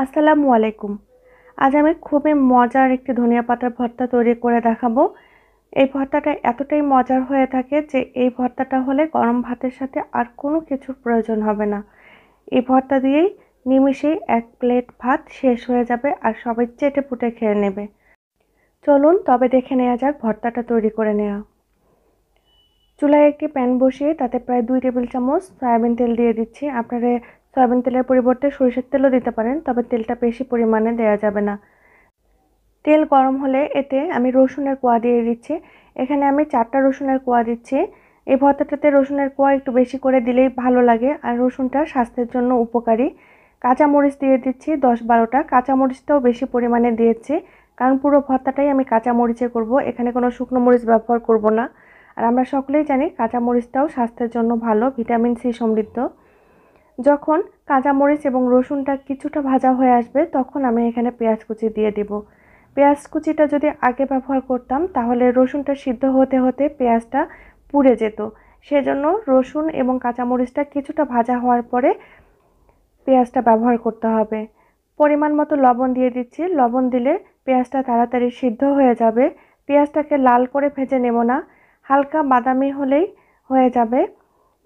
আসসালামু আলাইকুম আজ আমি খুবই মজার একটি ধনিয়া পাতার ভর্তা তৈরি করে দেখাবো এই ভর্তাটা এতটাই মজার হয়ে থাকে যে এই ভর্তাটা হলে গরম ভাতের সাথে আর কোনো কিছুর প্রয়োজন হবে না এই ভর্তা দিয়েই নিমিষেই এক প্লেট ভাত শেষ হয়ে যাবে আর সবাই চেটে পুটে খেয়ে নেবে চলুন তবে দেখে নেওয়া যাক ভর্তাটা তৈরি করে নেওয়া চুলায় একটি প্যান বসিয়ে তাতে প্রায় দুই টেবিল চামচ সয়াবিন তেল দিয়ে দিচ্ছি আপনারা সয়াবিন তেলের পরিবর্তে সরিষার তেলও দিতে পারেন তবে তেলটা বেশি পরিমাণে দেওয়া যাবে না তেল গরম হলে এতে আমি রসুনের কোয়া দিয়ে দিচ্ছি এখানে আমি চারটা রসুনের কোয়া দিচ্ছি এই ভর্তাটাতে রসুনের কোয়া একটু বেশি করে দিলেই ভালো লাগে আর রসুনটা স্বাস্থ্যের জন্য উপকারী কাঁচামরিচ দিয়ে দিচ্ছি দশ বারোটা কাঁচামরিচটাও বেশি পরিমাণে দিয়েছি কারণ পুরো ভর্তাটাই আমি কাঁচামরিচে করব এখানে কোনো শুকনো মরিচ ব্যবহার করব না আর আমরা সকলেই জানি কাঁচামরিচটাও স্বাস্থ্যের জন্য ভালো ভিটামিন সি সমৃদ্ধ যখন কাঁচামরিচ এবং রসুনটা কিছুটা ভাজা হয়ে আসবে তখন আমি এখানে পেঁয়াজ কুচি দিয়ে দেব পেঁয়াজ কুচিটা যদি আগে ব্যবহার করতাম তাহলে রসুনটা সিদ্ধ হতে হতে পেঁয়াজটা পুড়ে যেত সেজন্য রসুন এবং কাঁচামরিচটা কিছুটা ভাজা হওয়ার পরে পেঁয়াজটা ব্যবহার করতে হবে পরিমাণ মতো লবণ দিয়ে দিচ্ছি লবণ দিলে পেঁয়াজটা তাড়াতাড়ি সিদ্ধ হয়ে যাবে পেঁয়াজটাকে লাল করে ভেজে নেব না হালকা বাদামি হলেই হয়ে যাবে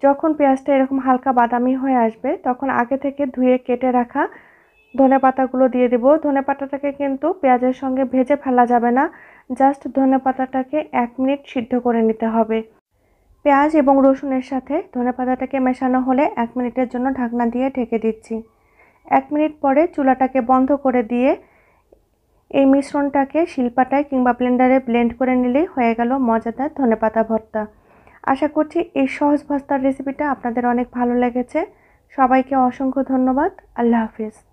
যখন পেঁয়াজটা এরকম হালকা বাদামি হয়ে আসবে তখন আগে থেকে ধুয়ে কেটে রাখা ধনে পাতাগুলো দিয়ে দেব ধনে পাতাটাকে কিন্তু পেঁয়াজের সঙ্গে ভেজে ফেলা যাবে না জাস্ট ধনে পাতাটাকে এক মিনিট সিদ্ধ করে নিতে হবে পেঁয়াজ এবং রসুনের সাথে ধনে পাতাটাকে মেশানো হলে এক মিনিটের জন্য ঢাকনা দিয়ে ঢেকে দিচ্ছি এক মিনিট পরে চুলাটাকে বন্ধ করে দিয়ে এই মিশ্রণটাকে শিলপাটায় কিংবা ব্লেন্ডারে ব্লেন্ড করে নিলেই হয়ে গেল মজাদার ধনে পাতা ভর্তা আশা করছি এই সহজ ভস্তার রেসিপিটা আপনাদের অনেক ভালো লেগেছে সবাইকে অসংখ্য ধন্যবাদ আল্লাহ হাফিজ